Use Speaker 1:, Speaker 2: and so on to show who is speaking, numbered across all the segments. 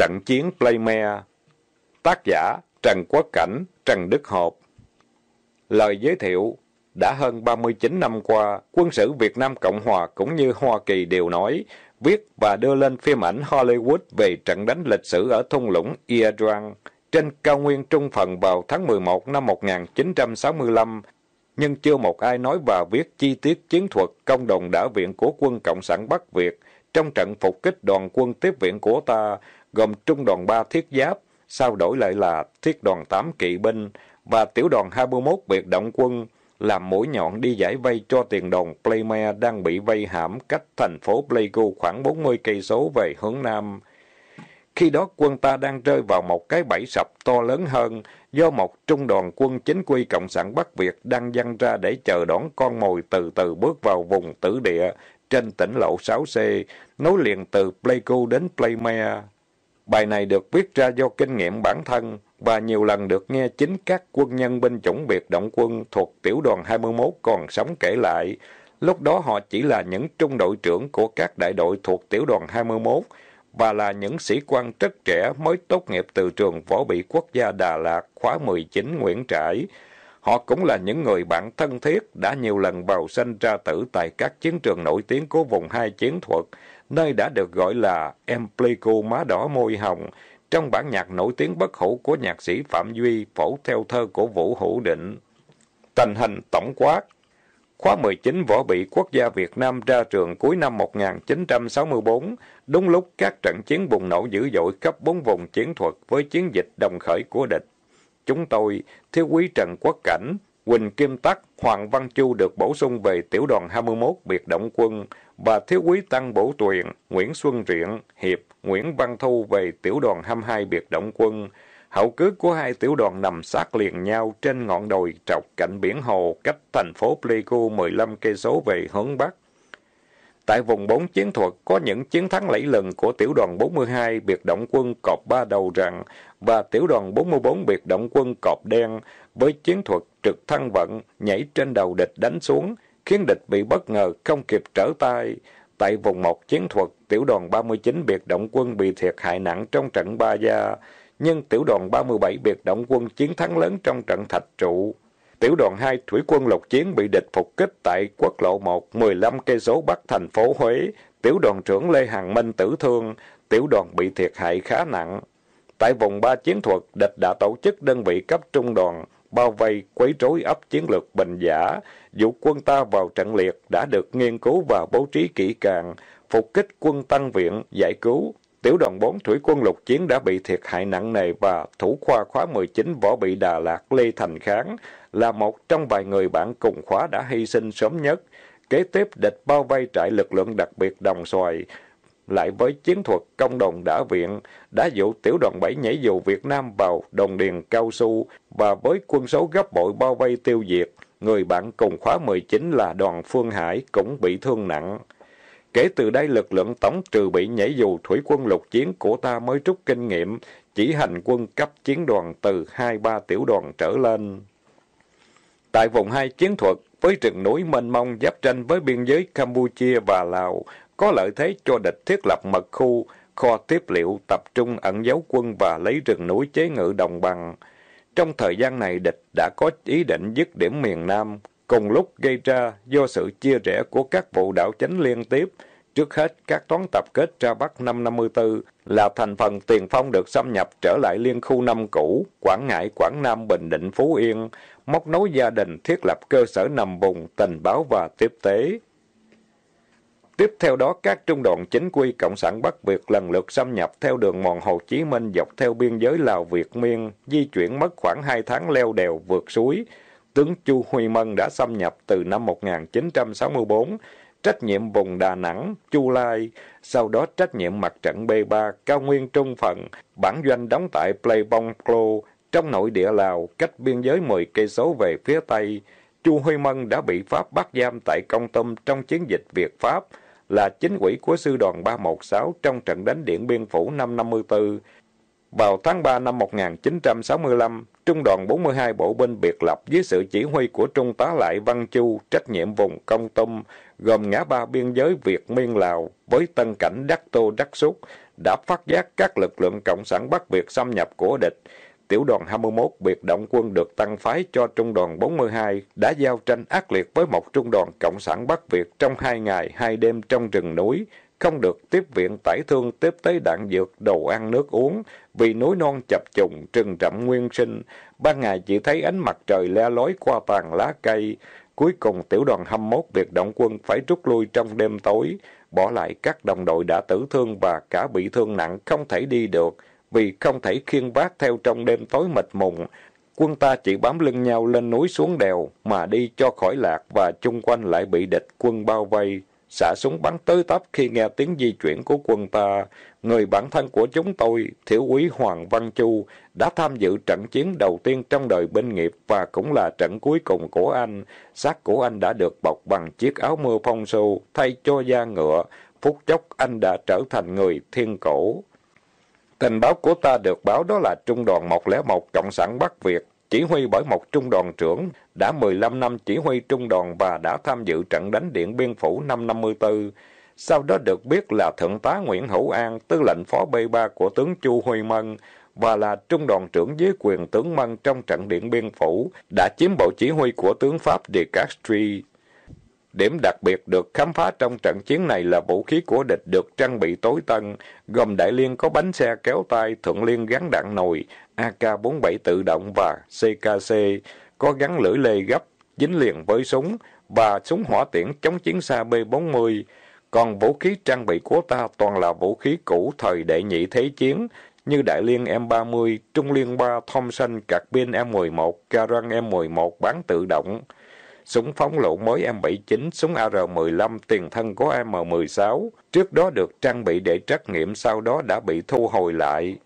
Speaker 1: Trận chiến Playmere Tác giả Trần Quốc Cảnh, Trần Đức Hộp Lời giới thiệu Đã hơn 39 năm qua, quân sự Việt Nam Cộng Hòa cũng như Hoa Kỳ đều nói, viết và đưa lên phim ảnh Hollywood về trận đánh lịch sử ở thung lũng Iadran trên cao nguyên trung phần vào tháng 11 năm 1965, nhưng chưa một ai nói và viết chi tiết chiến thuật công đồng đã viện của quân Cộng sản Bắc Việt trong trận phục kích đoàn quân tiếp viện của ta, gồm trung đoàn 3 thiết giáp, sau đổi lại là thiết đoàn 8 kỵ binh và tiểu đoàn 21 biệt động quân, làm mũi nhọn đi giải vây cho tiền đồn Playmere đang bị vây hãm cách thành phố Pleiku khoảng 40 cây số về hướng nam. Khi đó quân ta đang rơi vào một cái bẫy sập to lớn hơn do một trung đoàn quân chính quy Cộng sản Bắc Việt đang dăng ra để chờ đón con mồi từ từ bước vào vùng tử địa trên tỉnh lộ 6C, nối liền từ Pleiku đến Playmere. Bài này được viết ra do kinh nghiệm bản thân và nhiều lần được nghe chính các quân nhân binh chủng biệt động quân thuộc tiểu đoàn 21 còn sống kể lại. Lúc đó họ chỉ là những trung đội trưởng của các đại đội thuộc tiểu đoàn 21 và là những sĩ quan rất trẻ mới tốt nghiệp từ trường Võ bị Quốc gia Đà Lạt khóa 19 Nguyễn Trãi. Họ cũng là những người bạn thân thiết đã nhiều lần vào sanh ra tử tại các chiến trường nổi tiếng của vùng hai chiến thuật nơi đã được gọi là Emplico Má Đỏ Môi Hồng, trong bản nhạc nổi tiếng bất hủ của nhạc sĩ Phạm Duy phổ theo thơ của Vũ Hữu Định. Tình hình tổng quát Khóa 19 võ bị quốc gia Việt Nam ra trường cuối năm 1964, đúng lúc các trận chiến bùng nổ dữ dội khắp bốn vùng chiến thuật với chiến dịch đồng khởi của địch. Chúng tôi, Thiếu quý Trần Quốc Cảnh, Quỳnh Kim Tắc, Hoàng Văn Chu được bổ sung về tiểu đoàn 21 biệt động quân và Thiếu úy Tăng Bổ Tuyền, Nguyễn Xuân Riện, Hiệp, Nguyễn Văn Thu về tiểu đoàn 22 biệt động quân. Hậu cứ của hai tiểu đoàn nằm sát liền nhau trên ngọn đồi trọc cạnh biển hồ cách thành phố Pleiku 15 cây số về hướng Bắc. Tại vùng 4 chiến thuật có những chiến thắng lẫy lừng của tiểu đoàn 42 biệt động quân cọp ba đầu rặng và tiểu đoàn 44 biệt động quân cọp đen với chiến thuật trực thăng vận, nhảy trên đầu địch đánh xuống, khiến địch bị bất ngờ, không kịp trở tay. Tại vùng một chiến thuật, tiểu đoàn 39 biệt động quân bị thiệt hại nặng trong trận Ba Gia, nhưng tiểu đoàn 37 biệt động quân chiến thắng lớn trong trận Thạch Trụ. Tiểu đoàn 2 thủy quân lục chiến bị địch phục kích tại quốc lộ 1, 15 cây số bắc thành phố Huế. Tiểu đoàn trưởng Lê Hằng Minh tử thương, tiểu đoàn bị thiệt hại khá nặng. Tại vùng 3 chiến thuật, địch đã tổ chức đơn vị cấp trung đoàn, bao vây, quấy rối ấp chiến lược bình giả. dụ quân ta vào trận liệt đã được nghiên cứu và bố trí kỹ càng, phục kích quân tăng viện, giải cứu. Tiểu đoàn 4 thủy quân lục chiến đã bị thiệt hại nặng nề và thủ khoa khóa 19 võ bị Đà Lạt Lê Thành Kháng là một trong vài người bạn cùng khóa đã hy sinh sớm nhất. Kế tiếp địch bao vây trại lực lượng đặc biệt đồng xoài, lại với chiến thuật công đồng đã viện, đã dụ tiểu đoàn 7 nhảy dù Việt Nam vào đồng điền cao su và với quân số gấp bội bao vây tiêu diệt, người bạn cùng khóa 19 là đoàn Phương Hải cũng bị thương nặng. Kể từ đây lực lượng tổng trừ bị nhảy dù thủy quân lục chiến của ta mới rút kinh nghiệm, chỉ hành quân cấp chiến đoàn từ 2-3 tiểu đoàn trở lên. Tại vùng hai chiến thuật, với rừng núi mênh mông giáp tranh với biên giới Campuchia và Lào, có lợi thế cho địch thiết lập mật khu, kho tiếp liệu tập trung ẩn giấu quân và lấy rừng núi chế ngự đồng bằng. Trong thời gian này địch đã có ý định dứt điểm miền Nam, cùng lúc gây ra do sự chia rẽ của các vụ đảo chính liên tiếp. Trước hết, các toán tập kết ra Bắc năm 54 là thành phần tiền phong được xâm nhập trở lại liên khu năm cũ, Quảng Ngãi, Quảng Nam, Bình Định, Phú Yên, móc nối gia đình thiết lập cơ sở nằm vùng, tình báo và tiếp tế. Tiếp theo đó, các trung đoàn chính quy Cộng sản Bắc Việt lần lượt xâm nhập theo đường mòn Hồ Chí Minh dọc theo biên giới Lào Việt Miên, di chuyển mất khoảng 2 tháng leo đèo vượt suối. Tướng Chu Huy Mân đã xâm nhập từ năm 1964, trách nhiệm vùng Đà Nẵng, Chu Lai, sau đó trách nhiệm mặt trận B3, cao nguyên trung phần, bản doanh đóng tại Playbong Clo, trong nội địa Lào, cách biên giới 10 cây số về phía Tây. Chu Huy Mân đã bị Pháp bắt giam tại Công Tâm trong chiến dịch Việt Pháp là chính quỹ của sư đoàn 316 trong trận đánh Điện Biên Phủ năm 54. Vào tháng 3 năm 1965, Trung đoàn 42 Bộ binh biệt lập dưới sự chỉ huy của Trung tá Lại Văn Chu trách nhiệm vùng Công tâm gồm ngã ba biên giới Việt Miên Lào với tân cảnh Đắc Tô Đắc Xúc, đã phát giác các lực lượng Cộng sản Bắc Việt xâm nhập của địch, tiểu đoàn 21 biệt động quân được tăng phái cho trung đoàn 42 đã giao tranh ác liệt với một trung đoàn Cộng sản Bắc Việt trong hai ngày hai đêm trong rừng núi, không được tiếp viện tải thương tiếp tế đạn dược, đồ ăn nước uống, vì núi non chập trùng, rừng rậm nguyên sinh, ban ngày chỉ thấy ánh mặt trời le lối qua tàn lá cây. Cuối cùng tiểu đoàn 21 biệt động quân phải rút lui trong đêm tối, bỏ lại các đồng đội đã tử thương và cả bị thương nặng không thể đi được, vì không thể khiêng vác theo trong đêm tối mịt mùng. Quân ta chỉ bám lưng nhau lên núi xuống đèo, mà đi cho khỏi lạc và chung quanh lại bị địch quân bao vây. Xả súng bắn tới tấp khi nghe tiếng di chuyển của quân ta. Người bản thân của chúng tôi, Thiếu úy Hoàng Văn Chu, đã tham dự trận chiến đầu tiên trong đời binh nghiệp và cũng là trận cuối cùng của anh. Xác của anh đã được bọc bằng chiếc áo mưa phong sâu thay cho da ngựa. Phút chốc anh đã trở thành người thiên cổ. Tình báo của ta được báo đó là trung đoàn 101 Cộng sản Bắc Việt, chỉ huy bởi một trung đoàn trưởng, đã 15 năm chỉ huy trung đoàn và đã tham dự trận đánh Điện Biên Phủ năm 54. Sau đó được biết là Thượng tá Nguyễn Hữu An, tư lệnh phó B3 của tướng Chu Huy Mân, và là trung đoàn trưởng dưới quyền tướng Mân trong trận Điện Biên Phủ, đã chiếm bộ chỉ huy của tướng Pháp De Castries. Điểm đặc biệt được khám phá trong trận chiến này là vũ khí của địch được trang bị tối tân, gồm đại liên có bánh xe kéo tay, thượng liên gắn đạn nồi, AK-47 tự động và CKC, có gắn lưỡi lê gấp, dính liền với súng, và súng hỏa tiễn chống chiến xa B-40. Còn vũ khí trang bị của ta toàn là vũ khí cũ thời đệ nhị thế chiến, như đại liên M30, trung liên 3, Thompson, cạc pin M11, Garand M11 bán tự động súng phóng lựu mới M79, súng AR-15 tiền thân của M16, trước đó được trang bị để trắc nghiệm sau đó đã bị thu hồi lại.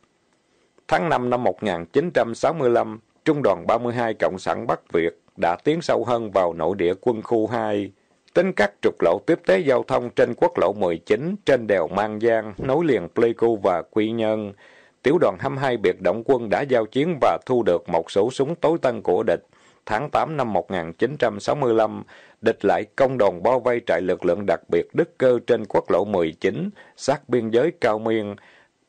Speaker 1: Tháng 5 năm 1965, Trung đoàn 32 Cộng sản Bắc Việt đã tiến sâu hơn vào nội địa quân khu 2, tính các trục lộ tiếp tế giao thông trên quốc lộ 19, trên đèo Mang Giang, nối liền Pleiku và Quy Nhân. Tiểu đoàn 22 biệt động quân đã giao chiến và thu được một số súng tối tân của địch, tháng 8 năm 1965, địch lại công đồn bao vây trại lực lượng đặc biệt Đức Cơ trên quốc lộ 19, sát biên giới Cao Miên.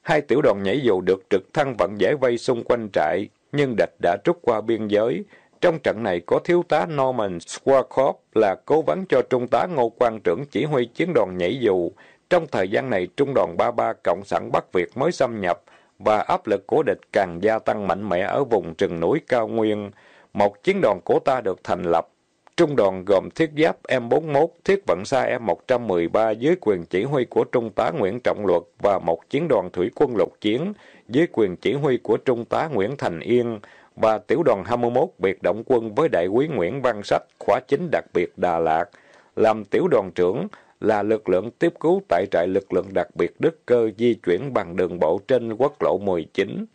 Speaker 1: Hai tiểu đoàn nhảy dù được trực thăng vận giải vây xung quanh trại, nhưng địch đã trút qua biên giới. Trong trận này có thiếu tá Norman Swarkov là cố vấn cho trung tá Ngô Quang trưởng chỉ huy chiến đoàn nhảy dù. Trong thời gian này, trung đoàn 33 Cộng sản Bắc Việt mới xâm nhập, và áp lực của địch càng gia tăng mạnh mẽ ở vùng rừng núi cao nguyên. Một chiến đoàn của ta được thành lập. Trung đoàn gồm thiết giáp M41, thiết vận xa M113 dưới quyền chỉ huy của Trung tá Nguyễn Trọng Luật và một chiến đoàn thủy quân lục chiến dưới quyền chỉ huy của Trung tá Nguyễn Thành Yên và tiểu đoàn 21 biệt động quân với đại úy Nguyễn Văn Sách khóa chính đặc biệt Đà Lạt, làm tiểu đoàn trưởng là lực lượng tiếp cứu tại trại lực lượng đặc biệt Đức Cơ di chuyển bằng đường bộ trên quốc lộ 19.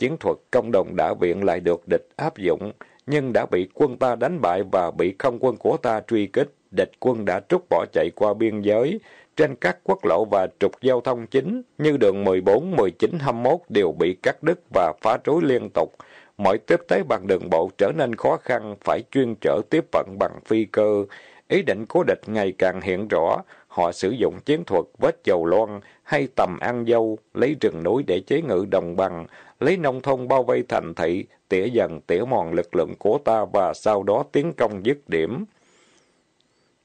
Speaker 1: Chiến thuật công đồng đã viện lại được địch áp dụng, nhưng đã bị quân ta đánh bại và bị không quân của ta truy kích. Địch quân đã trút bỏ chạy qua biên giới, trên các quốc lộ và trục giao thông chính như đường 14, 19, 21 đều bị cắt đứt và phá rối liên tục. Mọi tiếp tế bằng đường bộ trở nên khó khăn, phải chuyên trở tiếp vận bằng phi cơ. Ý định của địch ngày càng hiện rõ, họ sử dụng chiến thuật vết dầu loan hay tầm ăn dâu, lấy rừng núi để chế ngự đồng bằng, lấy nông thôn bao vây thành thị, tỉa dần tỉa mòn lực lượng của ta và sau đó tiến công dứt điểm.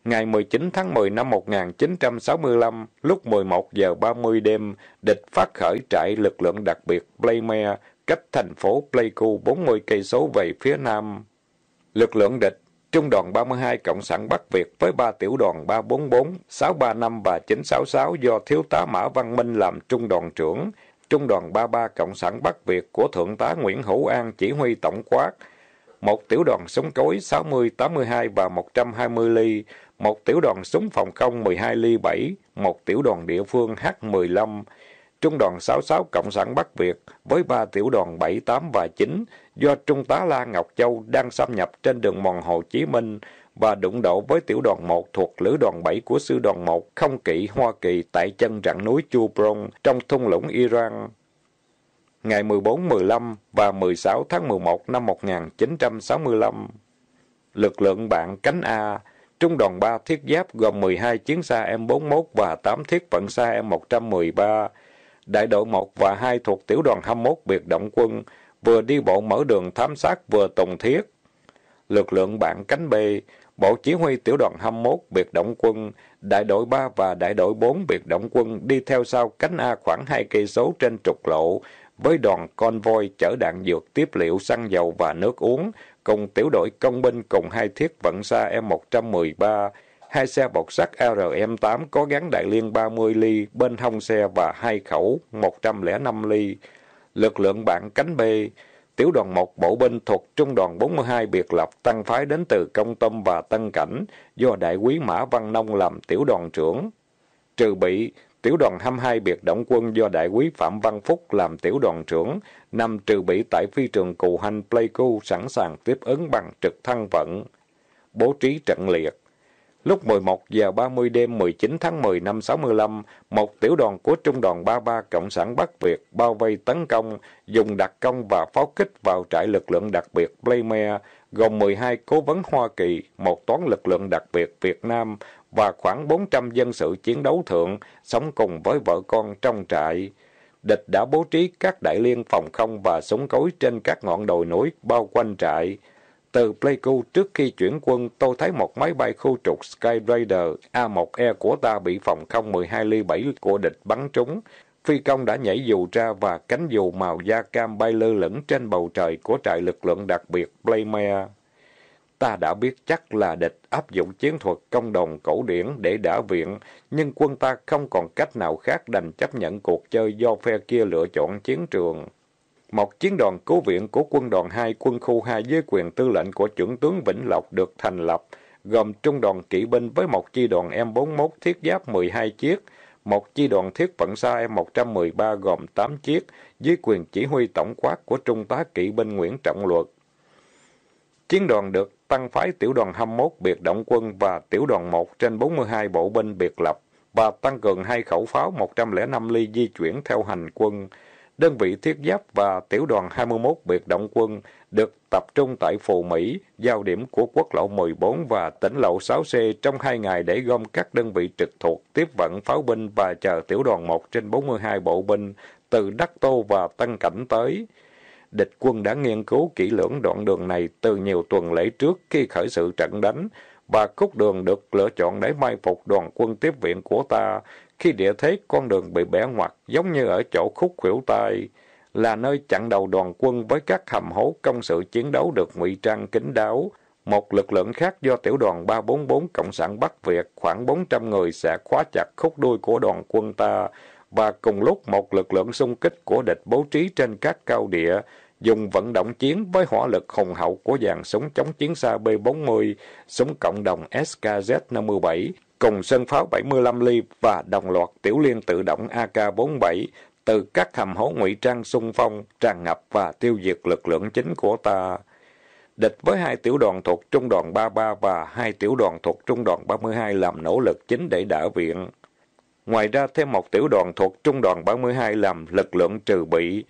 Speaker 1: Ngày 19 tháng 10 năm 1965, lúc 11 giờ 30 đêm, địch phát khởi trại lực lượng đặc biệt Playmere cách thành phố Pleiku 40 cây số về phía nam. Lực lượng địch Trung đoàn 32 Cộng sản Bắc Việt với ba tiểu đoàn 344, 635 và 966 do Thiếu tá Mã Văn Minh làm trung đoàn trưởng, Trung đoàn 33 Cộng sản Bắc Việt của Thượng tá Nguyễn Hữu An chỉ huy tổng quát, một tiểu đoàn súng cối 60, 82 và 120 ly, một tiểu đoàn súng phòng không 12 ly 7, một tiểu đoàn địa phương H-15, Trung đoàn 66 Cộng sản Bắc Việt với ba tiểu đoàn 7, 8 và 9 do Trung tá La Ngọc Châu đang xâm nhập trên đường mòn Hồ Chí Minh và đụng độ với tiểu đoàn 1 thuộc lữ đoàn 7 của sư đoàn 1 không kỵ Hoa Kỳ tại chân rặng núi Chu Prong trong thung lũng Iran. Ngày 14, 15 và 16 tháng 11 năm 1965 Lực lượng bạn cánh A Trung đoàn 3 thiết giáp gồm 12 chiến xa M41 và 8 thiết vận xa M113 Đại đội 1 và 2 thuộc tiểu đoàn 21 biệt động quân vừa đi bộ mở đường thám sát vừa tùng thiết lực lượng bạn cánh B, Bộ chỉ huy tiểu đoàn 21 biệt động quân, đại đội 3 và đại đội 4 biệt động quân đi theo sau cánh A khoảng 2 cây số trên trục lộ với đoàn convoy chở đạn dược tiếp liệu xăng dầu và nước uống cùng tiểu đội công binh cùng hai thiết vận xa e M113 hai xe bọc sắt rm 8 có gắn đại liên 30 ly bên hông xe và hai khẩu 105 ly. Lực lượng bạn cánh B Tiểu đoàn 1 bộ binh thuộc trung đoàn 42 biệt lập tăng phái đến từ Công Tâm và Tân Cảnh do đại quý Mã Văn Nông làm tiểu đoàn trưởng. Trừ bị, tiểu đoàn 22 biệt động quân do đại quý Phạm Văn Phúc làm tiểu đoàn trưởng, nằm trừ bị tại phi trường Cù hành Pleiku sẵn sàng tiếp ứng bằng trực thăng vận. Bố trí trận liệt Lúc 11 giờ 30 đêm 19 tháng 10 năm 65, một tiểu đoàn của Trung đoàn 33 Cộng sản Bắc Việt bao vây tấn công, dùng đặc công và pháo kích vào trại lực lượng đặc biệt Playmere, gồm 12 cố vấn Hoa Kỳ, một toán lực lượng đặc biệt Việt Nam và khoảng 400 dân sự chiến đấu thượng sống cùng với vợ con trong trại. Địch đã bố trí các đại liên phòng không và súng cối trên các ngọn đồi núi bao quanh trại. Từ Pleiku trước khi chuyển quân, tôi thấy một máy bay khu trục Sky Raider A1E của ta bị phòng không 12 ly 7 của địch bắn trúng. Phi công đã nhảy dù ra và cánh dù màu da cam bay lơ lửng trên bầu trời của trại lực lượng đặc biệt Playmare. Ta đã biết chắc là địch áp dụng chiến thuật công đồng cổ điển để đả viện, nhưng quân ta không còn cách nào khác đành chấp nhận cuộc chơi do phe kia lựa chọn chiến trường. Một chiến đoàn cứu viện của quân đoàn 2 quân khu 2 dưới quyền tư lệnh của trưởng tướng Vĩnh Lộc được thành lập, gồm trung đoàn kỵ binh với một chi đoàn M41 thiết giáp 12 chiếc, một chi đoàn thiết vận xa M113 gồm 8 chiếc, dưới quyền chỉ huy tổng quát của Trung tá kỵ binh Nguyễn Trọng Luật. Chiến đoàn được tăng phái tiểu đoàn 21 biệt động quân và tiểu đoàn 1 trên 42 bộ binh biệt lập và tăng cường hai khẩu pháo 105 ly di chuyển theo hành quân đơn vị thiết giáp và tiểu đoàn 21 biệt động quân được tập trung tại Phù Mỹ, giao điểm của quốc lộ 14 và tỉnh lộ 6C trong hai ngày để gom các đơn vị trực thuộc tiếp vận pháo binh và chờ tiểu đoàn 1 trên 42 bộ binh từ Đắc Tô và Tân Cảnh tới. Địch quân đã nghiên cứu kỹ lưỡng đoạn đường này từ nhiều tuần lễ trước khi khởi sự trận đánh, và cúc đường được lựa chọn để mai phục đoàn quân tiếp viện của ta, khi địa thế con đường bị bẻ ngoặt, giống như ở chỗ khúc khuỷu tay, là nơi chặn đầu đoàn quân với các hầm hố công sự chiến đấu được ngụy trang kín đáo. Một lực lượng khác do tiểu đoàn 344 Cộng sản Bắc Việt khoảng 400 người sẽ khóa chặt khúc đuôi của đoàn quân ta và cùng lúc một lực lượng xung kích của địch bố trí trên các cao địa dùng vận động chiến với hỏa lực hùng hậu của dàn súng chống chiến xa B40, súng cộng đồng SKZ-57 cùng sân pháo 75 ly và đồng loạt tiểu liên tự động AK-47 từ các hầm hố ngụy trang xung phong tràn ngập và tiêu diệt lực lượng chính của ta. Địch với hai tiểu đoàn thuộc trung đoàn 33 và hai tiểu đoàn thuộc trung đoàn 32 làm nỗ lực chính để đả viện. Ngoài ra thêm một tiểu đoàn thuộc trung đoàn 32 làm lực lượng trừ bị.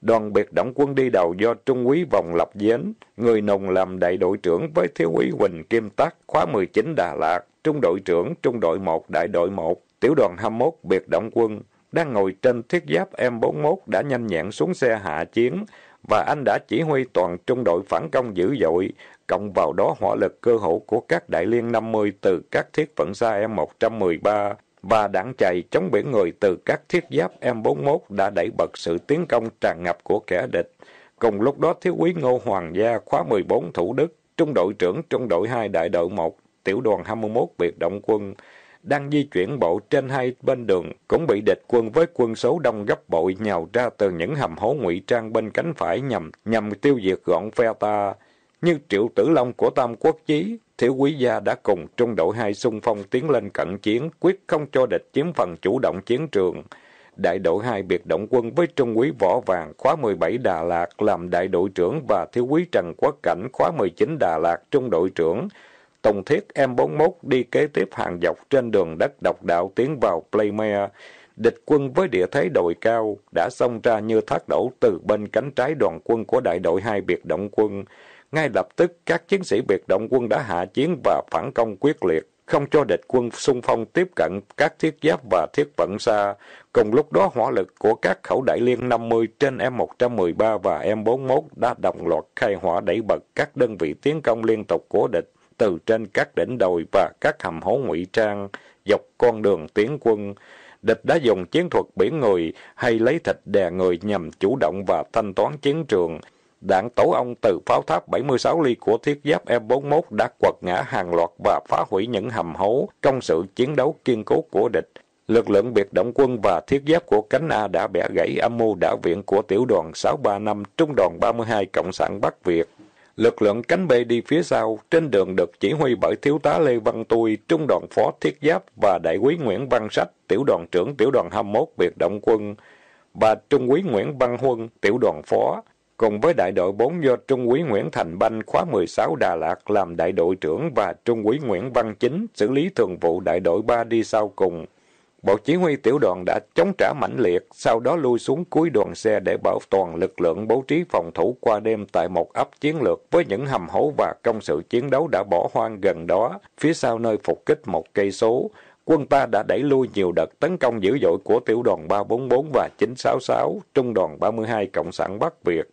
Speaker 1: Đoàn biệt động quân đi đầu do Trung úy Vòng Lập Dến, người nồng làm đại đội trưởng với Thiếu úy Huỳnh Kim Tắc, khóa 19 Đà Lạt trung đội trưởng trung đội 1 đại đội 1, tiểu đoàn 21 biệt động quân, đang ngồi trên thiết giáp M41 đã nhanh nhẹn xuống xe hạ chiến và anh đã chỉ huy toàn trung đội phản công dữ dội, cộng vào đó hỏa lực cơ hữu của các đại liên 50 từ các thiết vận xa M113 và đạn chạy chống biển người từ các thiết giáp M41 đã đẩy bật sự tiến công tràn ngập của kẻ địch. Cùng lúc đó thiếu úy Ngô Hoàng Gia khóa 14 Thủ Đức, trung đội trưởng trung đội 2 đại đội 1 tiểu đoàn 21 biệt động quân đang di chuyển bộ trên hai bên đường cũng bị địch quân với quân số đông gấp bội nhào ra từ những hầm hố ngụy trang bên cánh phải nhằm nhằm tiêu diệt gọn phe ta. Như Triệu Tử Long của Tam Quốc Chí, Thiếu Quý Gia đã cùng trung đội hai xung phong tiến lên cận chiến, quyết không cho địch chiếm phần chủ động chiến trường. Đại đội hai biệt động quân với Trung úy Võ Vàng khóa 17 Đà Lạt làm đại đội trưởng và Thiếu úy Trần Quốc Cảnh khóa 19 Đà Lạt trung đội trưởng Tùng Thiết M41 đi kế tiếp hàng dọc trên đường đất độc đạo tiến vào Playmere. Địch quân với địa thế đồi cao đã xông ra như thác đổ từ bên cánh trái đoàn quân của đại đội hai biệt động quân. Ngay lập tức, các chiến sĩ biệt động quân đã hạ chiến và phản công quyết liệt, không cho địch quân xung phong tiếp cận các thiết giáp và thiết vận xa. Cùng lúc đó, hỏa lực của các khẩu đại liên 50 trên M113 và M41 đã đồng loạt khai hỏa đẩy bật các đơn vị tiến công liên tục của địch từ trên các đỉnh đồi và các hầm hố ngụy trang dọc con đường tiến quân. Địch đã dùng chiến thuật biển người hay lấy thịt đè người nhằm chủ động và thanh toán chiến trường. Đạn tổ ông từ pháo tháp 76 ly của thiết giáp e m 41 đã quật ngã hàng loạt và phá hủy những hầm hố trong sự chiến đấu kiên cố của địch. Lực lượng biệt động quân và thiết giáp của cánh A đã bẻ gãy âm mưu đảo viện của tiểu đoàn 635 trung đoàn 32 Cộng sản Bắc Việt. Lực lượng cánh bê đi phía sau, trên đường được chỉ huy bởi thiếu tá Lê Văn Tui, trung đoàn phó thiết giáp và đại quý Nguyễn Văn Sách, tiểu đoàn trưởng tiểu đoàn 21 biệt Động Quân, và trung quý Nguyễn Văn Huân, tiểu đoàn phó, cùng với đại đội 4 do trung quý Nguyễn Thành Banh khóa 16 Đà Lạt làm đại đội trưởng và trung quý Nguyễn Văn Chính xử lý thường vụ đại đội 3 đi sau cùng. Bộ chỉ huy tiểu đoàn đã chống trả mãnh liệt, sau đó lui xuống cuối đoàn xe để bảo toàn lực lượng bố trí phòng thủ qua đêm tại một ấp chiến lược với những hầm hố và công sự chiến đấu đã bỏ hoang gần đó, phía sau nơi phục kích một cây số. Quân ta đã đẩy lui nhiều đợt tấn công dữ dội của tiểu đoàn 344 và 966, trung đoàn 32 Cộng sản Bắc Việt.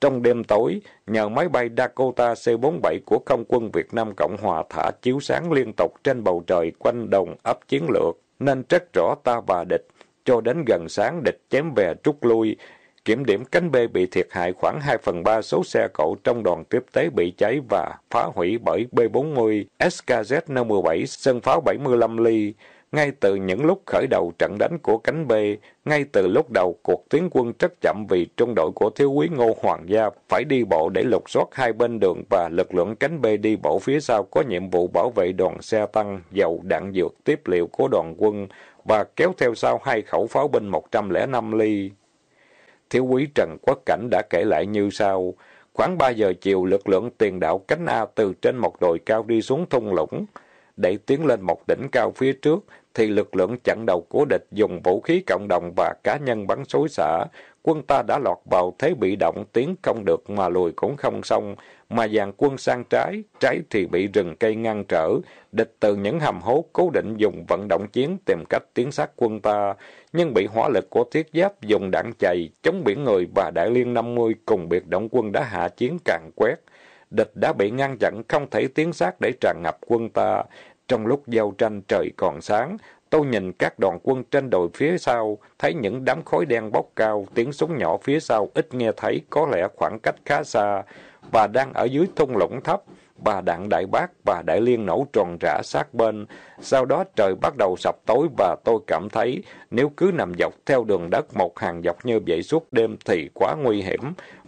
Speaker 1: Trong đêm tối, nhờ máy bay Dakota C-47 của Không quân Việt Nam Cộng Hòa thả chiếu sáng liên tục trên bầu trời quanh đồng ấp chiến lược nên rất rõ ta và địch. Cho đến gần sáng địch chém về rút lui. Kiểm điểm cánh b bị thiệt hại khoảng 2 phần 3 số xe cộ trong đoàn tiếp tế bị cháy và phá hủy bởi B-40, SKZ-57, sân pháo 75 ly. Ngay từ những lúc khởi đầu trận đánh của cánh B, ngay từ lúc đầu cuộc tiến quân rất chậm vì trung đội của thiếu úy Ngô Hoàng Gia phải đi bộ để lục soát hai bên đường và lực lượng cánh B đi bộ phía sau có nhiệm vụ bảo vệ đoàn xe tăng, dầu đạn dược tiếp liệu của đoàn quân và kéo theo sau hai khẩu pháo binh 105 ly. Thiếu úy Trần Quốc Cảnh đã kể lại như sau. Khoảng 3 giờ chiều, lực lượng tiền đạo cánh A từ trên một đồi cao đi xuống thung lũng. Để tiến lên một đỉnh cao phía trước, thì lực lượng chặn đầu của địch dùng vũ khí cộng đồng và cá nhân bắn xối xả. Quân ta đã lọt vào thế bị động, tiến không được mà lùi cũng không xong, mà dàn quân sang trái, trái thì bị rừng cây ngăn trở. Địch từ những hầm hố cố định dùng vận động chiến tìm cách tiến sát quân ta, nhưng bị hỏa lực của thiết giáp dùng đạn chày, chống biển người và đại liên 50 cùng biệt động quân đã hạ chiến càng quét địch đã bị ngăn chặn không thể tiến sát để tràn ngập quân ta. Trong lúc giao tranh trời còn sáng, tôi nhìn các đoàn quân trên đồi phía sau, thấy những đám khói đen bốc cao, tiếng súng nhỏ phía sau ít nghe thấy, có lẽ khoảng cách khá xa, và đang ở dưới thung lũng thấp. Và đạn đại bác và đại liên nổ tròn rã sát bên. Sau đó trời bắt đầu sập tối và tôi cảm thấy nếu cứ nằm dọc theo đường đất một hàng dọc như vậy suốt đêm thì quá nguy hiểm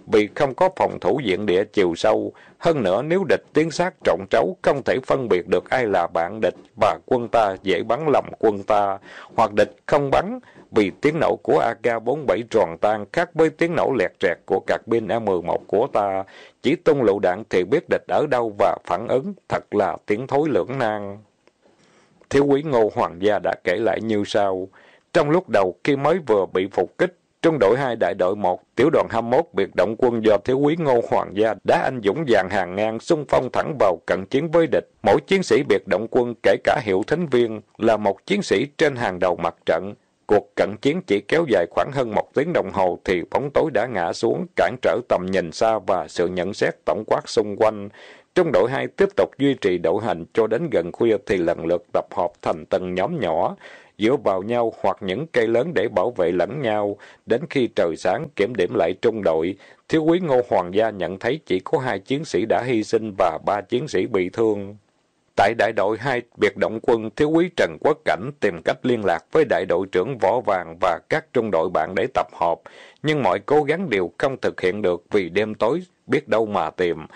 Speaker 1: vì không có phòng thủ diện địa chiều sâu. Hơn nữa, nếu địch tiến sát trọng trấu, không thể phân biệt được ai là bạn địch và quân ta dễ bắn lầm quân ta, hoặc địch không bắn, vì tiếng nổ của AK-47 tròn tan khác với tiếng nổ lẹt rẹt của các binh A-11 của ta. Chỉ tung lựu đạn thì biết địch ở đâu và phản ứng, thật là tiếng thối lưỡng nan. Thiếu quý Ngô Hoàng gia đã kể lại như sau. Trong lúc đầu khi mới vừa bị phục kích, Trung đội 2 đại đội 1, tiểu đoàn 21 biệt động quân do thiếu úy Ngô Hoàng Gia đã anh dũng dàn hàng ngang xung phong thẳng vào cận chiến với địch. Mỗi chiến sĩ biệt động quân kể cả hiệu thính viên là một chiến sĩ trên hàng đầu mặt trận. Cuộc cận chiến chỉ kéo dài khoảng hơn một tiếng đồng hồ thì bóng tối đã ngã xuống, cản trở tầm nhìn xa và sự nhận xét tổng quát xung quanh. Trung đội 2 tiếp tục duy trì đội hình cho đến gần khuya thì lần lượt tập hợp thành từng nhóm nhỏ dựa vào nhau hoặc những cây lớn để bảo vệ lẫn nhau. Đến khi trời sáng kiểm điểm lại trung đội, thiếu quý Ngô Hoàng gia nhận thấy chỉ có hai chiến sĩ đã hy sinh và ba chiến sĩ bị thương. Tại đại đội hai biệt động quân, thiếu quý Trần Quốc Cảnh tìm cách liên lạc với đại đội trưởng Võ Vàng và các trung đội bạn để tập họp, nhưng mọi cố gắng đều không thực hiện được vì đêm tối biết đâu mà tìm.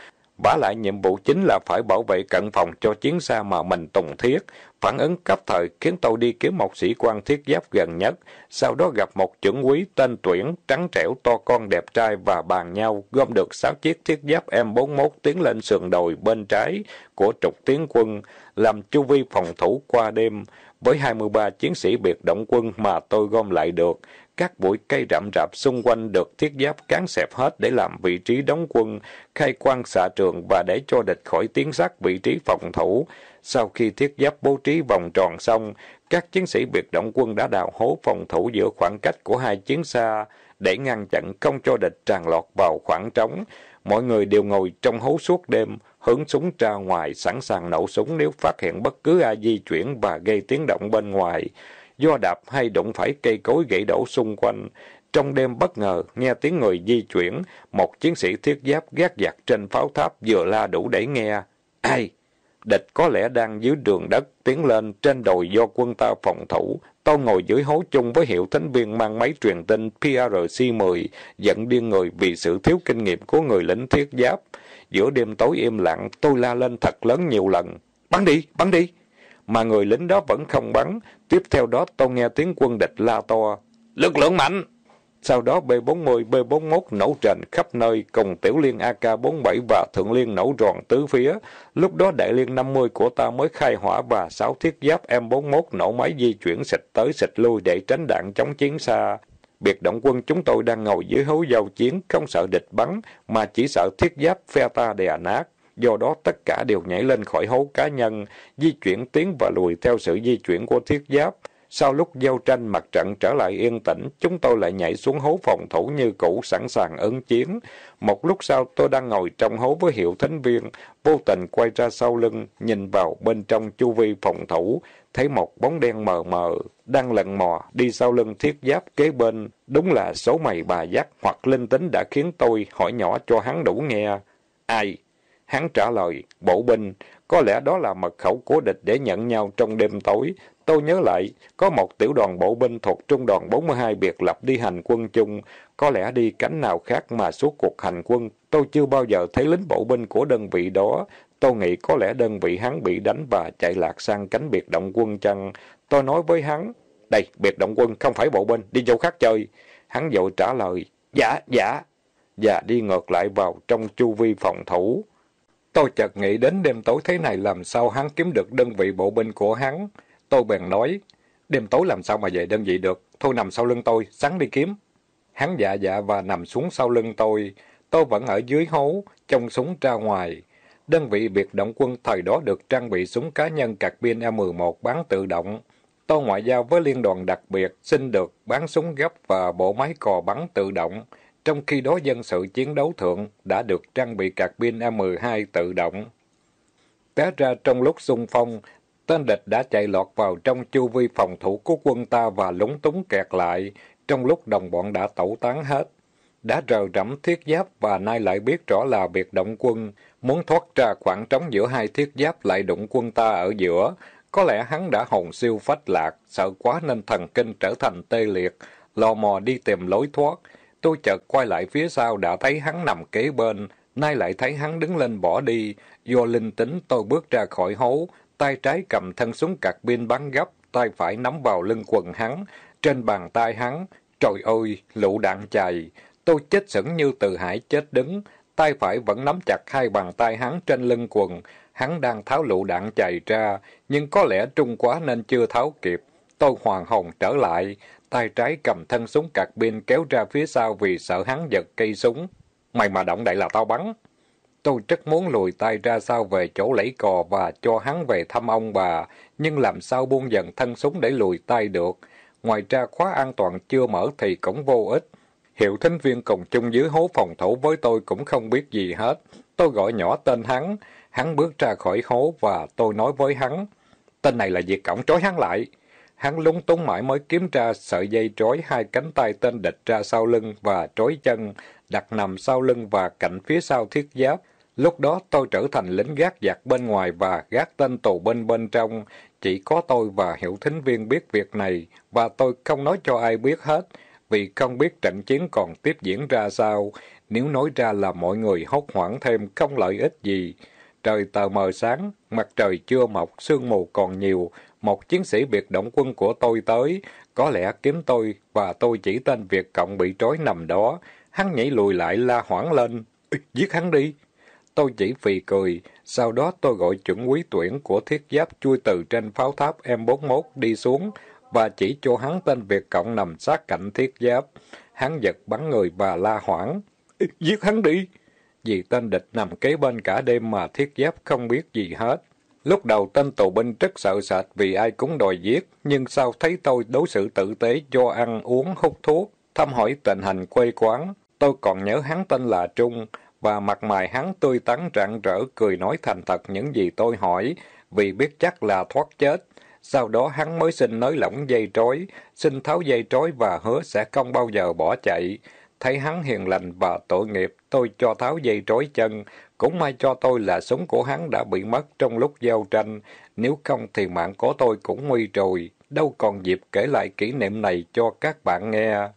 Speaker 1: Vả lại nhiệm vụ chính là phải bảo vệ cận phòng cho chiến xa mà mình tùng thiết. Phản ứng cấp thời khiến tôi đi kiếm một sĩ quan thiết giáp gần nhất, sau đó gặp một chuẩn quý tên tuyển, trắng trẻo to con đẹp trai và bàn nhau gom được sáu chiếc thiết giáp M41 tiến lên sườn đồi bên trái của trục tiến quân, làm chu vi phòng thủ qua đêm. Với 23 chiến sĩ biệt động quân mà tôi gom lại được, các bụi cây rậm rạp xung quanh được thiết giáp cán xẹp hết để làm vị trí đóng quân, khai quang xạ trường và để cho địch khỏi tiến sát vị trí phòng thủ. Sau khi thiết giáp bố trí vòng tròn xong, các chiến sĩ biệt động quân đã đào hố phòng thủ giữa khoảng cách của hai chiến xa để ngăn chặn không cho địch tràn lọt vào khoảng trống. Mọi người đều ngồi trong hố suốt đêm, hướng súng ra ngoài, sẵn sàng nổ súng nếu phát hiện bất cứ ai di chuyển và gây tiếng động bên ngoài. Do đạp hay đụng phải cây cối gãy đổ xung quanh, trong đêm bất ngờ, nghe tiếng người di chuyển, một chiến sĩ thiết giáp gác giặc trên pháo tháp vừa la đủ để nghe. Ai? địch có lẽ đang dưới đường đất, tiến lên trên đồi do quân ta phòng thủ. Tôi ngồi dưới hố chung với hiệu thánh viên mang máy truyền tin PRC-10, giận điên người vì sự thiếu kinh nghiệm của người lính thiết giáp. Giữa đêm tối im lặng, tôi la lên thật lớn nhiều lần. Bắn đi, bắn đi! Mà người lính đó vẫn không bắn. Tiếp theo đó tôi nghe tiếng quân địch la to. Lực lượng mạnh! Sau đó B40, B41 nổ trền khắp nơi, cùng Tiểu Liên AK47 và Thượng Liên nổ ròn tứ phía. Lúc đó Đại Liên 50 của ta mới khai hỏa và sáu thiết giáp M41 nổ máy di chuyển xịt tới xịt lui để tránh đạn chống chiến xa. Biệt động quân chúng tôi đang ngồi dưới hố giao chiến, không sợ địch bắn, mà chỉ sợ thiết giáp phe ta đè nát. Do đó tất cả đều nhảy lên khỏi hố cá nhân, di chuyển tiến và lùi theo sự di chuyển của thiết giáp. Sau lúc giao tranh mặt trận trở lại yên tĩnh, chúng tôi lại nhảy xuống hố phòng thủ như cũ sẵn sàng ứng chiến. Một lúc sau tôi đang ngồi trong hố với hiệu thánh viên, vô tình quay ra sau lưng, nhìn vào bên trong chu vi phòng thủ, thấy một bóng đen mờ mờ, đang lần mò, đi sau lưng thiết giáp kế bên. Đúng là số mày bà giác hoặc linh tính đã khiến tôi hỏi nhỏ cho hắn đủ nghe. Ai? Hắn trả lời, bộ binh, có lẽ đó là mật khẩu của địch để nhận nhau trong đêm tối. Tôi nhớ lại, có một tiểu đoàn bộ binh thuộc trung đoàn 42 biệt lập đi hành quân chung. Có lẽ đi cánh nào khác mà suốt cuộc hành quân, tôi chưa bao giờ thấy lính bộ binh của đơn vị đó. Tôi nghĩ có lẽ đơn vị hắn bị đánh và chạy lạc sang cánh biệt động quân chăng. Tôi nói với hắn, đây, biệt động quân không phải bộ binh, đi chỗ khác chơi. Hắn dội trả lời, dạ, dạ, và đi ngược lại vào trong chu vi phòng thủ. Tôi chợt nghĩ đến đêm tối thế này làm sao hắn kiếm được đơn vị bộ binh của hắn. Tôi bèn nói, đêm tối làm sao mà về đơn vị được, thôi nằm sau lưng tôi, sáng đi kiếm. Hắn dạ dạ và nằm xuống sau lưng tôi, tôi vẫn ở dưới hố, trông súng ra ngoài. Đơn vị biệt động quân thời đó được trang bị súng cá nhân cạc pin M11 bán tự động. Tôi ngoại giao với liên đoàn đặc biệt, xin được bán súng gấp và bộ máy cò bắn tự động. Trong khi đó dân sự chiến đấu thượng đã được trang bị cạc pin M2 tự động. Té ra trong lúc xung phong, tên địch đã chạy lọt vào trong chu vi phòng thủ của quân ta và lúng túng kẹt lại, trong lúc đồng bọn đã tẩu tán hết. Đã rờ rẫm thiết giáp và nay lại biết rõ là biệt động quân, muốn thoát ra khoảng trống giữa hai thiết giáp lại đụng quân ta ở giữa. Có lẽ hắn đã hồn siêu phách lạc, sợ quá nên thần kinh trở thành tê liệt, lò mò đi tìm lối thoát Tôi chợt quay lại phía sau đã thấy hắn nằm kế bên, nay lại thấy hắn đứng lên bỏ đi. Do linh tính tôi bước ra khỏi hố, tay trái cầm thân súng cạc pin bắn gấp, tay phải nắm vào lưng quần hắn, trên bàn tay hắn. Trời ơi, lũ đạn chày! Tôi chết sững như từ hải chết đứng, tay phải vẫn nắm chặt hai bàn tay hắn trên lưng quần. Hắn đang tháo lụ đạn chày ra, nhưng có lẽ trung quá nên chưa tháo kịp. Tôi hoàng hồn trở lại, tay trái cầm thân súng cạc pin kéo ra phía sau vì sợ hắn giật cây súng. Mày mà động đậy là tao bắn. Tôi rất muốn lùi tay ra sau về chỗ lẫy cò và cho hắn về thăm ông bà, nhưng làm sao buông dần thân súng để lùi tay được. Ngoài ra khóa an toàn chưa mở thì cũng vô ích. Hiệu thính viên cùng chung dưới hố phòng thủ với tôi cũng không biết gì hết. Tôi gọi nhỏ tên hắn, hắn bước ra khỏi hố và tôi nói với hắn. Tên này là diệt cổng trói hắn lại. Hắn lúng túng mãi mới kiếm ra sợi dây trói hai cánh tay tên địch ra sau lưng và trói chân, đặt nằm sau lưng và cạnh phía sau thiết giáp. Lúc đó tôi trở thành lính gác giặc bên ngoài và gác tên tù bên bên trong. Chỉ có tôi và hiệu thính viên biết việc này, và tôi không nói cho ai biết hết, vì không biết trận chiến còn tiếp diễn ra sao. Nếu nói ra là mọi người hốt hoảng thêm không lợi ích gì trời tờ mờ sáng, mặt trời chưa mọc, sương mù còn nhiều. Một chiến sĩ biệt động quân của tôi tới, có lẽ kiếm tôi, và tôi chỉ tên việc Cộng bị trói nằm đó. Hắn nhảy lùi lại la hoảng lên, giết hắn đi. Tôi chỉ phì cười, sau đó tôi gọi chuẩn quý tuyển của thiết giáp chui từ trên pháo tháp M41 đi xuống và chỉ cho hắn tên việc Cộng nằm sát cạnh thiết giáp. Hắn giật bắn người và la hoảng, giết hắn đi vì tên địch nằm kế bên cả đêm mà thiết giáp không biết gì hết. Lúc đầu tên tù binh rất sợ sệt vì ai cũng đòi giết, nhưng sau thấy tôi đối xử tử tế cho ăn uống hút thuốc, thăm hỏi tình hình quê quán. Tôi còn nhớ hắn tên là Trung, và mặt mày hắn tươi tắn rạng rỡ cười nói thành thật những gì tôi hỏi, vì biết chắc là thoát chết. Sau đó hắn mới xin nới lỏng dây trói, xin tháo dây trói và hứa sẽ không bao giờ bỏ chạy thấy hắn hiền lành và tội nghiệp, tôi cho tháo dây trói chân. Cũng may cho tôi là súng của hắn đã bị mất trong lúc giao tranh, nếu không thì mạng của tôi cũng nguy rồi. Đâu còn dịp kể lại kỷ niệm này cho các bạn nghe.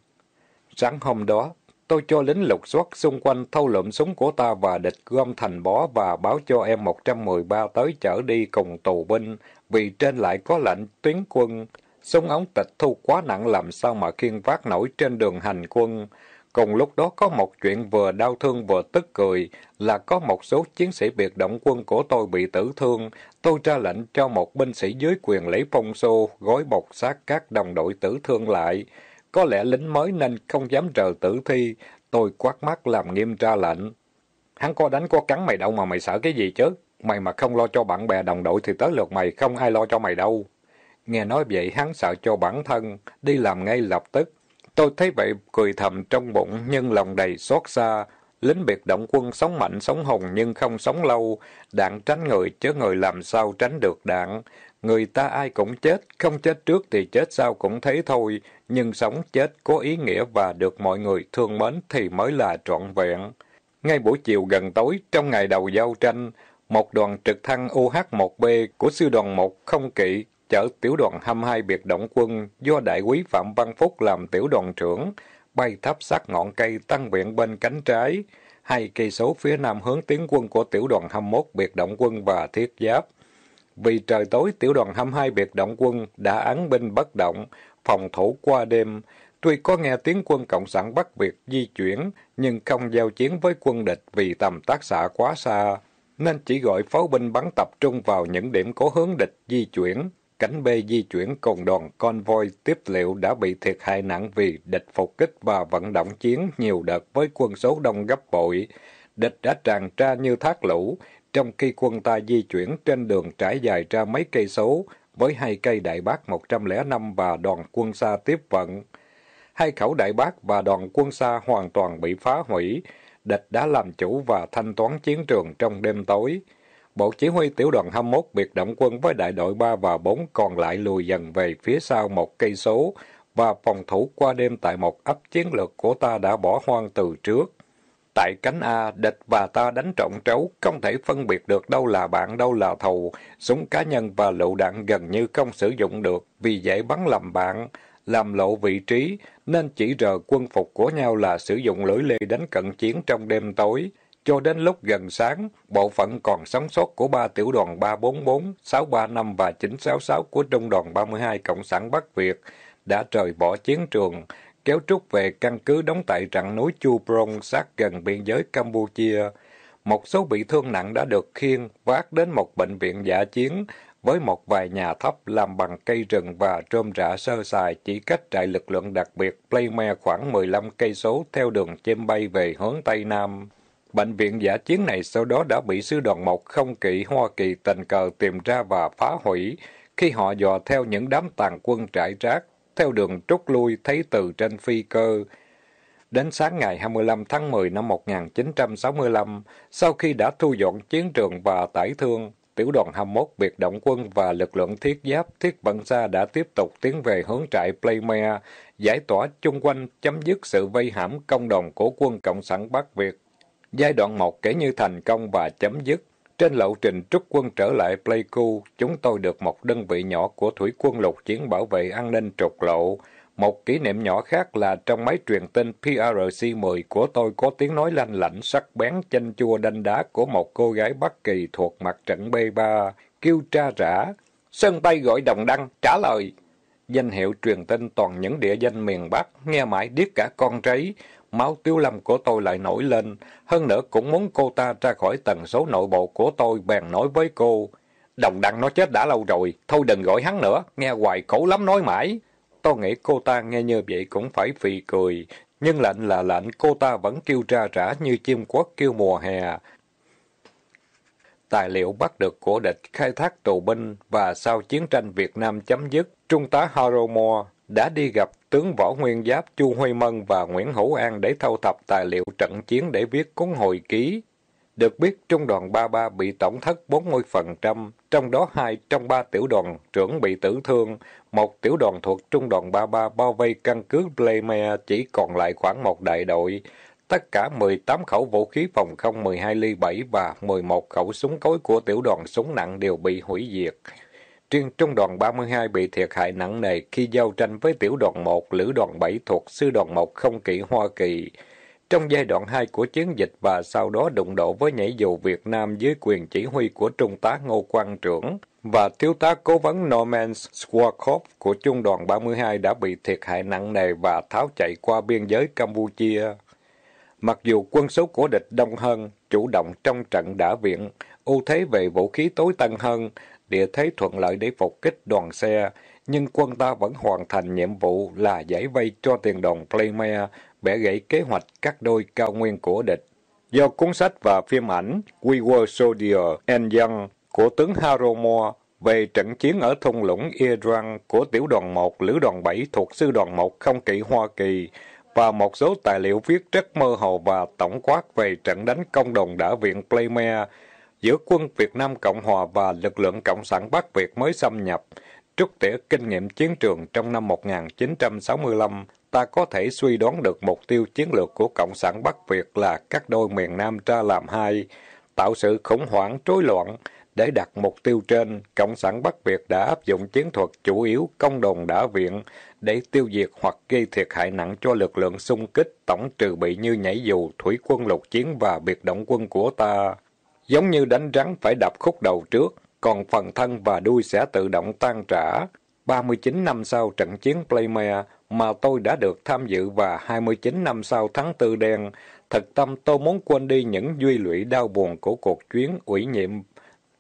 Speaker 1: Sáng hôm đó, tôi cho lính lục soát xung quanh thâu lượm súng của ta và địch gom thành bó và báo cho em 113 tới chở đi cùng tù binh, vì trên lại có lệnh tuyến quân. Súng ống tịch thu quá nặng làm sao mà khiên vác nổi trên đường hành quân. Cùng lúc đó có một chuyện vừa đau thương vừa tức cười là có một số chiến sĩ biệt động quân của tôi bị tử thương. Tôi ra lệnh cho một binh sĩ dưới quyền lấy phong xô gói bọc xác các đồng đội tử thương lại. Có lẽ lính mới nên không dám rờ tử thi. Tôi quát mắt làm nghiêm ra lệnh. Hắn có đánh có cắn mày đâu mà mày sợ cái gì chứ? Mày mà không lo cho bạn bè đồng đội thì tới lượt mày không ai lo cho mày đâu. Nghe nói vậy hắn sợ cho bản thân, đi làm ngay lập tức. Tôi thấy vậy cười thầm trong bụng nhưng lòng đầy xót xa. Lính biệt động quân sống mạnh sống hùng nhưng không sống lâu. Đạn tránh người chứ người làm sao tránh được đạn. Người ta ai cũng chết, không chết trước thì chết sau cũng thấy thôi. Nhưng sống chết có ý nghĩa và được mọi người thương mến thì mới là trọn vẹn. Ngay buổi chiều gần tối, trong ngày đầu giao tranh, một đoàn trực thăng UH-1B của sư đoàn 1 không kỵ chở tiểu đoàn 22 biệt động quân do đại quý Phạm Văn Phúc làm tiểu đoàn trưởng, bay thấp sát ngọn cây tăng viện bên cánh trái, hai cây số phía nam hướng tiến quân của tiểu đoàn 21 biệt động quân và thiết giáp. Vì trời tối tiểu đoàn 22 biệt động quân đã án binh bất động, phòng thủ qua đêm, Tuy có nghe tiếng quân Cộng sản Bắc Việt di chuyển, nhưng không giao chiến với quân địch vì tầm tác xạ quá xa, nên chỉ gọi pháo binh bắn tập trung vào những điểm có hướng địch di chuyển, cánh bê di chuyển cùng đoàn convoy tiếp liệu đã bị thiệt hại nặng vì địch phục kích và vận động chiến nhiều đợt với quân số đông gấp bội. Địch đã tràn ra như thác lũ, trong khi quân ta di chuyển trên đường trải dài ra mấy cây số với hai cây đại bác 105 và đoàn quân xa tiếp vận. Hai khẩu đại bác và đoàn quân xa hoàn toàn bị phá hủy, địch đã làm chủ và thanh toán chiến trường trong đêm tối. Bộ chỉ huy tiểu đoàn 21 biệt động quân với đại đội 3 và 4 còn lại lùi dần về phía sau một cây số và phòng thủ qua đêm tại một ấp chiến lược của ta đã bỏ hoang từ trước. Tại cánh A, địch và ta đánh trộn trấu, không thể phân biệt được đâu là bạn, đâu là thù. Súng cá nhân và lựu đạn gần như không sử dụng được vì dễ bắn làm bạn, làm lộ vị trí, nên chỉ rờ quân phục của nhau là sử dụng lưỡi lê đánh cận chiến trong đêm tối. Cho đến lúc gần sáng, bộ phận còn sống sót của ba tiểu đoàn 344, 635 và 966 của Trung đoàn 32 Cộng sản Bắc Việt đã rời bỏ chiến trường, kéo trúc về căn cứ đóng tại rặng núi Chu Prong sát gần biên giới Campuchia. Một số bị thương nặng đã được khiêng vác đến một bệnh viện giả chiến với một vài nhà thấp làm bằng cây rừng và trôm rã sơ sài chỉ cách trại lực lượng đặc biệt Playme khoảng 15 cây số theo đường chim bay về hướng Tây Nam. Bệnh viện giả chiến này sau đó đã bị sư đoàn một không kỵ Hoa Kỳ tình cờ tìm ra và phá hủy khi họ dò theo những đám tàn quân trải rác theo đường trút lui thấy từ trên phi cơ. Đến sáng ngày 25 tháng 10 năm 1965, sau khi đã thu dọn chiến trường và tải thương, tiểu đoàn 21 biệt động quân và lực lượng thiết giáp thiết vận xa đã tiếp tục tiến về hướng trại Playmere, giải tỏa chung quanh chấm dứt sự vây hãm công đồng của quân Cộng sản Bắc Việt Giai đoạn một kể như thành công và chấm dứt. Trên lộ trình trúc quân trở lại Pleiku, chúng tôi được một đơn vị nhỏ của thủy quân lục chiến bảo vệ an ninh trục lộ. Một kỷ niệm nhỏ khác là trong máy truyền tin PRC-10 của tôi có tiếng nói lanh lảnh sắc bén chanh chua đanh đá của một cô gái Bắc Kỳ thuộc mặt trận B3, kêu tra rã. Sân bay gọi đồng đăng, trả lời. Danh hiệu truyền tin toàn những địa danh miền Bắc, nghe mãi điếc cả con trấy. Máu tiêu lâm của tôi lại nổi lên, hơn nữa cũng muốn cô ta ra khỏi tần số nội bộ của tôi bèn nói với cô. Đồng đăng nó chết đã lâu rồi, thôi đừng gọi hắn nữa, nghe hoài khổ lắm nói mãi. Tôi nghĩ cô ta nghe như vậy cũng phải phì cười, nhưng lạnh là lạnh cô ta vẫn kêu ra rã như chim quất kêu mùa hè. Tài liệu bắt được của địch khai thác tù binh và sau chiến tranh Việt Nam chấm dứt, Trung tá Haromore đã đi gặp tướng Võ Nguyên Giáp Chu Huy Mân và Nguyễn Hữu An để thâu thập tài liệu trận chiến để viết cuốn hồi ký. Được biết trung đoàn 33 bị tổng thất 40%, trong đó hai trong ba tiểu đoàn trưởng bị tử thương, một tiểu đoàn thuộc trung đoàn 33 bao vây căn cứ Blamer chỉ còn lại khoảng một đại đội, tất cả 18 khẩu vũ khí phòng không 12 ly 7 và 11 khẩu súng cối của tiểu đoàn súng nặng đều bị hủy diệt. Riêng trung đoàn 32 bị thiệt hại nặng nề khi giao tranh với tiểu đoàn 1, lữ đoàn 7 thuộc sư đoàn 1 không kỵ Hoa Kỳ. Trong giai đoạn 2 của chiến dịch và sau đó đụng độ với nhảy dù Việt Nam dưới quyền chỉ huy của Trung tá Ngô Quang Trưởng và Thiếu tá Cố vấn Norman Swarkov của Trung đoàn 32 đã bị thiệt hại nặng nề và tháo chạy qua biên giới Campuchia. Mặc dù quân số của địch đông hơn, chủ động trong trận đã viện, ưu thế về vũ khí tối tân hơn, địa thế thuận lợi để phục kích đoàn xe, nhưng quân ta vẫn hoàn thành nhiệm vụ là giải vây cho tiền đồn Playmare, bẻ gãy kế hoạch các đôi cao nguyên của địch. Do cuốn sách và phim ảnh We Were Soldier and Young của tướng Haromore về trận chiến ở thung lũng Iran của tiểu đoàn 1 lữ đoàn 7 thuộc sư đoàn 1 không kỵ Hoa Kỳ và một số tài liệu viết rất mơ hồ và tổng quát về trận đánh công đồng đả viện Playmare giữa quân Việt Nam Cộng Hòa và lực lượng Cộng sản Bắc Việt mới xâm nhập. Trúc tỉa kinh nghiệm chiến trường trong năm 1965, ta có thể suy đoán được mục tiêu chiến lược của Cộng sản Bắc Việt là các đôi miền Nam ra làm hai, tạo sự khủng hoảng rối loạn. Để đạt mục tiêu trên, Cộng sản Bắc Việt đã áp dụng chiến thuật chủ yếu công đồn đã viện để tiêu diệt hoặc gây thiệt hại nặng cho lực lượng xung kích tổng trừ bị như nhảy dù, thủy quân lục chiến và biệt động quân của ta giống như đánh rắn phải đập khúc đầu trước, còn phần thân và đuôi sẽ tự động tan trả. 39 năm sau trận chiến Playmare mà tôi đã được tham dự và 29 năm sau tháng tư đen, thật tâm tôi muốn quên đi những duy lụy đau buồn của cuộc chuyến ủy nhiệm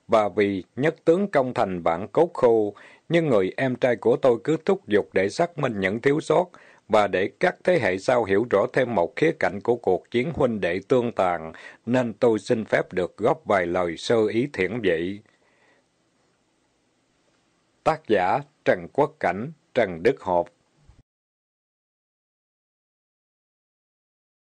Speaker 1: và vì nhất tướng công thành bản cốt khô, nhưng người em trai của tôi cứ thúc giục để xác minh những thiếu sót, và để các thế hệ sau hiểu rõ thêm một khía cạnh của cuộc chiến huynh đệ tương tàn, nên tôi xin phép được góp vài lời sơ ý thiển vậy. Tác giả Trần Quốc Cảnh, Trần Đức Hộp